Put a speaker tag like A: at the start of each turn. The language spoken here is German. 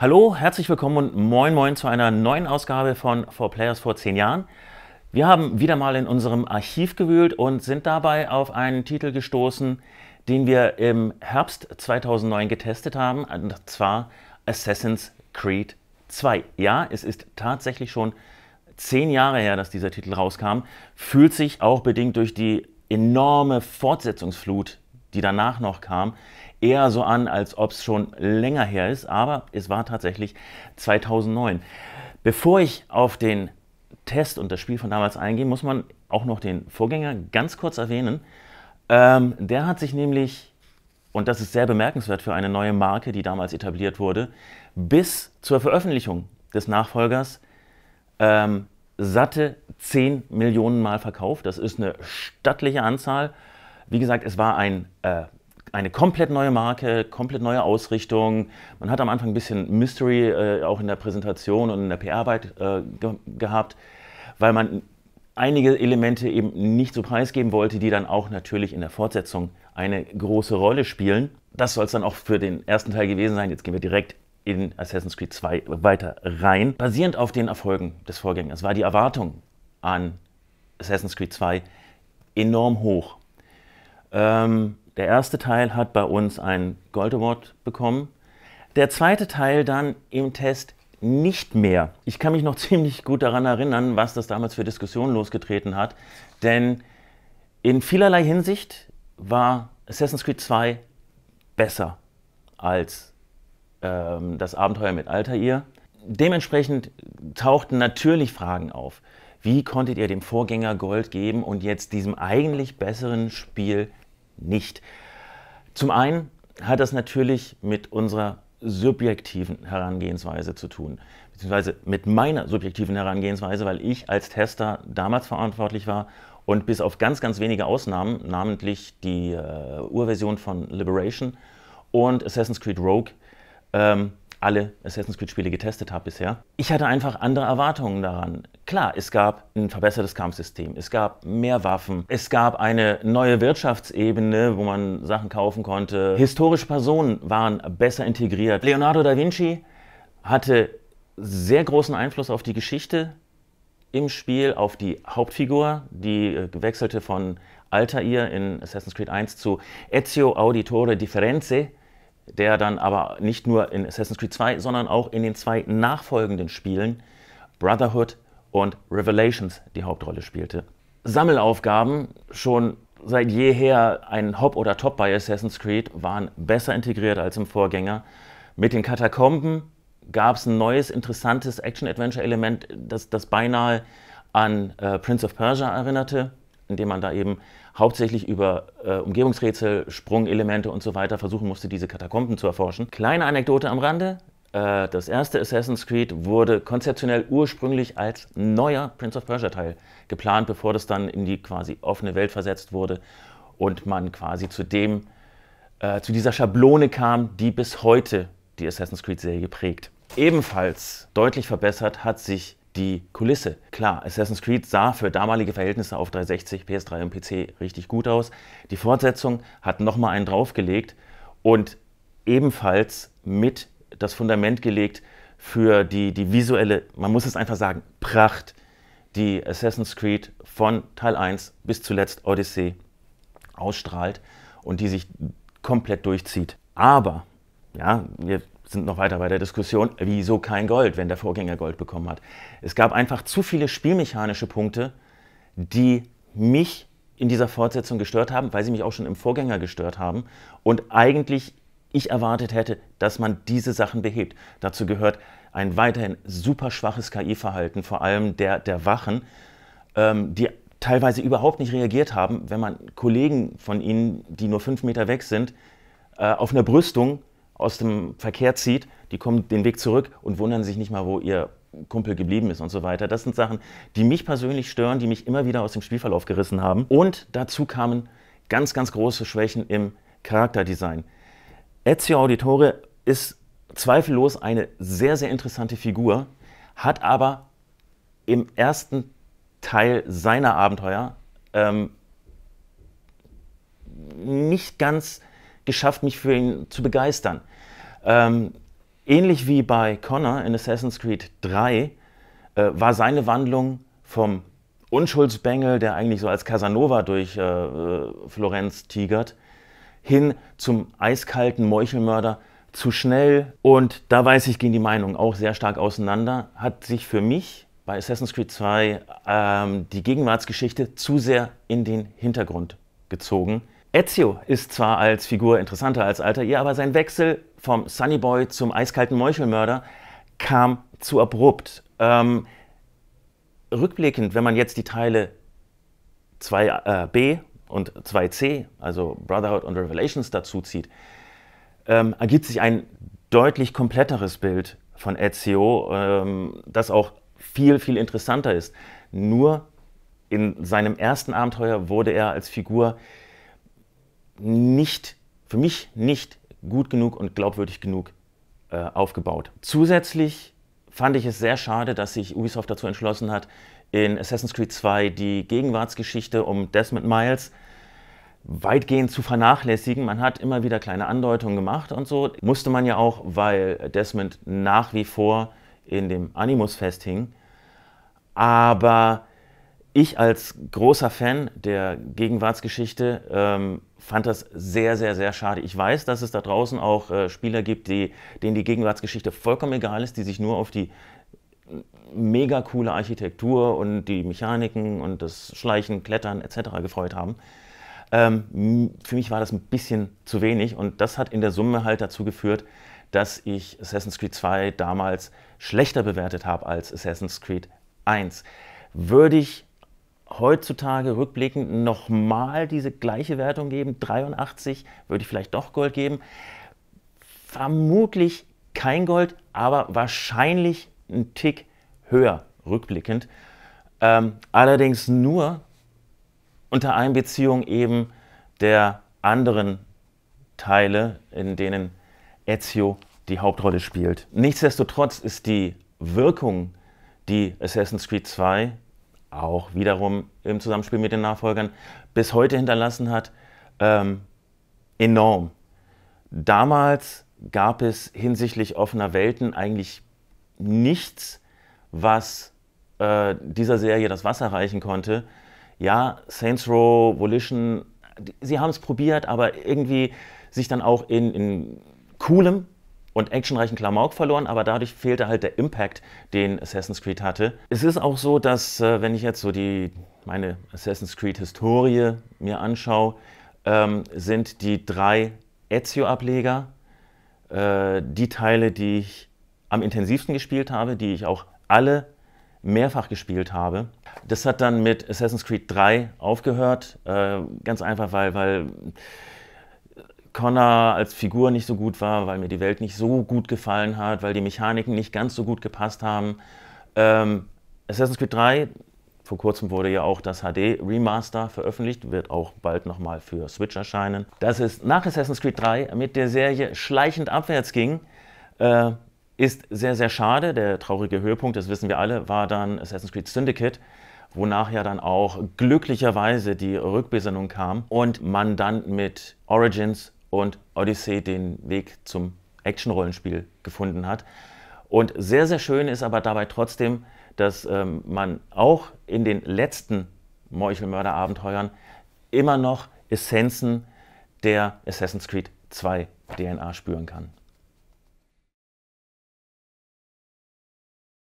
A: Hallo, herzlich willkommen und moin moin zu einer neuen Ausgabe von For Players vor 10 Jahren. Wir haben wieder mal in unserem Archiv gewühlt und sind dabei auf einen Titel gestoßen, den wir im Herbst 2009 getestet haben, und zwar Assassin's Creed 2. Ja, es ist tatsächlich schon 10 Jahre her, dass dieser Titel rauskam, fühlt sich auch bedingt durch die enorme Fortsetzungsflut die danach noch kam, eher so an, als ob es schon länger her ist, aber es war tatsächlich 2009. Bevor ich auf den Test und das Spiel von damals eingehe, muss man auch noch den Vorgänger ganz kurz erwähnen. Ähm, der hat sich nämlich, und das ist sehr bemerkenswert für eine neue Marke, die damals etabliert wurde, bis zur Veröffentlichung des Nachfolgers ähm, satte 10 Millionen Mal verkauft. Das ist eine stattliche Anzahl. Wie gesagt, es war ein, äh, eine komplett neue Marke, komplett neue Ausrichtung. Man hat am Anfang ein bisschen Mystery äh, auch in der Präsentation und in der PR-Arbeit äh, ge gehabt, weil man einige Elemente eben nicht so preisgeben wollte, die dann auch natürlich in der Fortsetzung eine große Rolle spielen. Das soll es dann auch für den ersten Teil gewesen sein. Jetzt gehen wir direkt in Assassin's Creed 2 weiter rein. Basierend auf den Erfolgen des Vorgängers war die Erwartung an Assassin's Creed 2 enorm hoch. Ähm, der erste Teil hat bei uns einen Gold Award bekommen. Der zweite Teil dann im Test nicht mehr. Ich kann mich noch ziemlich gut daran erinnern, was das damals für Diskussionen losgetreten hat, denn in vielerlei Hinsicht war Assassin's Creed 2 besser als ähm, das Abenteuer mit Altair. Dementsprechend tauchten natürlich Fragen auf. Wie konntet ihr dem Vorgänger Gold geben und jetzt diesem eigentlich besseren Spiel nicht. Zum einen hat das natürlich mit unserer subjektiven Herangehensweise zu tun, beziehungsweise mit meiner subjektiven Herangehensweise, weil ich als Tester damals verantwortlich war und bis auf ganz, ganz wenige Ausnahmen, namentlich die äh, Urversion von Liberation und Assassin's Creed Rogue, ähm, alle Assassin's Creed-Spiele getestet habe bisher. Ich hatte einfach andere Erwartungen daran. Klar, es gab ein verbessertes Kampfsystem, es gab mehr Waffen, es gab eine neue Wirtschaftsebene, wo man Sachen kaufen konnte. Historische Personen waren besser integriert. Leonardo da Vinci hatte sehr großen Einfluss auf die Geschichte im Spiel, auf die Hauptfigur, die äh, gewechselte von Altair in Assassin's Creed 1 zu Ezio Auditore Differenze der dann aber nicht nur in Assassin's Creed 2, sondern auch in den zwei nachfolgenden Spielen Brotherhood und Revelations die Hauptrolle spielte. Sammelaufgaben, schon seit jeher ein Hop oder Top bei Assassin's Creed, waren besser integriert als im Vorgänger. Mit den Katakomben gab es ein neues, interessantes Action-Adventure-Element, das, das beinahe an äh, Prince of Persia erinnerte indem man da eben hauptsächlich über äh, Umgebungsrätsel, Sprungelemente und so weiter versuchen musste, diese Katakomben zu erforschen. Kleine Anekdote am Rande. Äh, das erste Assassin's Creed wurde konzeptionell ursprünglich als neuer Prince of Persia Teil geplant, bevor das dann in die quasi offene Welt versetzt wurde und man quasi zu dem, äh, zu dieser Schablone kam, die bis heute die Assassin's Creed Serie prägt. Ebenfalls deutlich verbessert hat sich die Kulisse. Klar, Assassin's Creed sah für damalige Verhältnisse auf 360, PS3 und PC richtig gut aus. Die Fortsetzung hat nochmal einen draufgelegt und ebenfalls mit das Fundament gelegt für die, die visuelle, man muss es einfach sagen, Pracht, die Assassin's Creed von Teil 1 bis zuletzt Odyssey ausstrahlt und die sich komplett durchzieht. Aber, ja, wir sind noch weiter bei der Diskussion, wieso kein Gold, wenn der Vorgänger Gold bekommen hat. Es gab einfach zu viele spielmechanische Punkte, die mich in dieser Fortsetzung gestört haben, weil sie mich auch schon im Vorgänger gestört haben und eigentlich ich erwartet hätte, dass man diese Sachen behebt. Dazu gehört ein weiterhin super schwaches KI-Verhalten, vor allem der, der Wachen, ähm, die teilweise überhaupt nicht reagiert haben, wenn man Kollegen von ihnen, die nur fünf Meter weg sind, äh, auf einer Brüstung aus dem Verkehr zieht, die kommen den Weg zurück und wundern sich nicht mal, wo ihr Kumpel geblieben ist und so weiter. Das sind Sachen, die mich persönlich stören, die mich immer wieder aus dem Spielverlauf gerissen haben. Und dazu kamen ganz, ganz große Schwächen im Charakterdesign. Ezio Auditore ist zweifellos eine sehr, sehr interessante Figur, hat aber im ersten Teil seiner Abenteuer ähm, nicht ganz geschafft, mich für ihn zu begeistern. Ähm, ähnlich wie bei Connor in Assassin's Creed 3 äh, war seine Wandlung vom Unschuldsbengel, der eigentlich so als Casanova durch äh, äh, Florenz tigert, hin zum eiskalten Meuchelmörder zu schnell und da weiß ich, gehen die Meinungen auch sehr stark auseinander, hat sich für mich bei Assassin's Creed 2 ähm, die Gegenwartsgeschichte zu sehr in den Hintergrund gezogen. Ezio ist zwar als Figur interessanter als Alter ihr, aber sein Wechsel vom Sunnyboy zum eiskalten Meuchelmörder kam zu abrupt. Ähm, rückblickend, wenn man jetzt die Teile 2b äh, und 2c, also Brotherhood und Revelations, dazu zieht, ähm, ergibt sich ein deutlich kompletteres Bild von Ezio, ähm, das auch viel, viel interessanter ist. Nur in seinem ersten Abenteuer wurde er als Figur nicht, für mich nicht gut genug und glaubwürdig genug äh, aufgebaut. Zusätzlich fand ich es sehr schade, dass sich Ubisoft dazu entschlossen hat, in Assassin's Creed 2 die Gegenwartsgeschichte um Desmond Miles weitgehend zu vernachlässigen. Man hat immer wieder kleine Andeutungen gemacht und so. Musste man ja auch, weil Desmond nach wie vor in dem Animus festhing. Aber ich als großer Fan der Gegenwartsgeschichte ähm, fand das sehr, sehr, sehr schade. Ich weiß, dass es da draußen auch äh, Spieler gibt, die, denen die Gegenwartsgeschichte vollkommen egal ist, die sich nur auf die mega coole Architektur und die Mechaniken und das Schleichen, Klettern etc. gefreut haben. Ähm, für mich war das ein bisschen zu wenig und das hat in der Summe halt dazu geführt, dass ich Assassin's Creed 2 damals schlechter bewertet habe als Assassin's Creed 1. Würde ich heutzutage rückblickend nochmal diese gleiche Wertung geben, 83 würde ich vielleicht doch Gold geben. Vermutlich kein Gold, aber wahrscheinlich ein Tick höher rückblickend. Ähm, allerdings nur unter Einbeziehung eben der anderen Teile, in denen Ezio die Hauptrolle spielt. Nichtsdestotrotz ist die Wirkung, die Assassin's Creed 2 auch wiederum im Zusammenspiel mit den Nachfolgern bis heute hinterlassen hat, ähm, enorm. Damals gab es hinsichtlich offener Welten eigentlich nichts, was äh, dieser Serie das Wasser reichen konnte. Ja, Saints Row, Volition, die, sie haben es probiert, aber irgendwie sich dann auch in, in coolem und actionreichen Klamauk verloren, aber dadurch fehlte halt der Impact, den Assassin's Creed hatte. Es ist auch so, dass äh, wenn ich jetzt so die, meine Assassin's Creed-Historie mir anschaue, ähm, sind die drei Ezio-Ableger äh, die Teile, die ich am intensivsten gespielt habe, die ich auch alle mehrfach gespielt habe. Das hat dann mit Assassin's Creed 3 aufgehört, äh, ganz einfach, weil, weil Connor als Figur nicht so gut war, weil mir die Welt nicht so gut gefallen hat, weil die Mechaniken nicht ganz so gut gepasst haben. Ähm, Assassin's Creed 3, vor kurzem wurde ja auch das HD Remaster veröffentlicht, wird auch bald nochmal für Switch erscheinen. Dass es nach Assassin's Creed 3 mit der Serie schleichend abwärts ging, äh, ist sehr, sehr schade. Der traurige Höhepunkt, das wissen wir alle, war dann Assassin's Creed Syndicate wonach ja dann auch glücklicherweise die Rückbesinnung kam und man dann mit Origins und Odyssey den Weg zum Action-Rollenspiel gefunden hat. Und sehr, sehr schön ist aber dabei trotzdem, dass ähm, man auch in den letzten Meuchelmörder-Abenteuern immer noch Essenzen der Assassin's Creed 2 DNA spüren kann.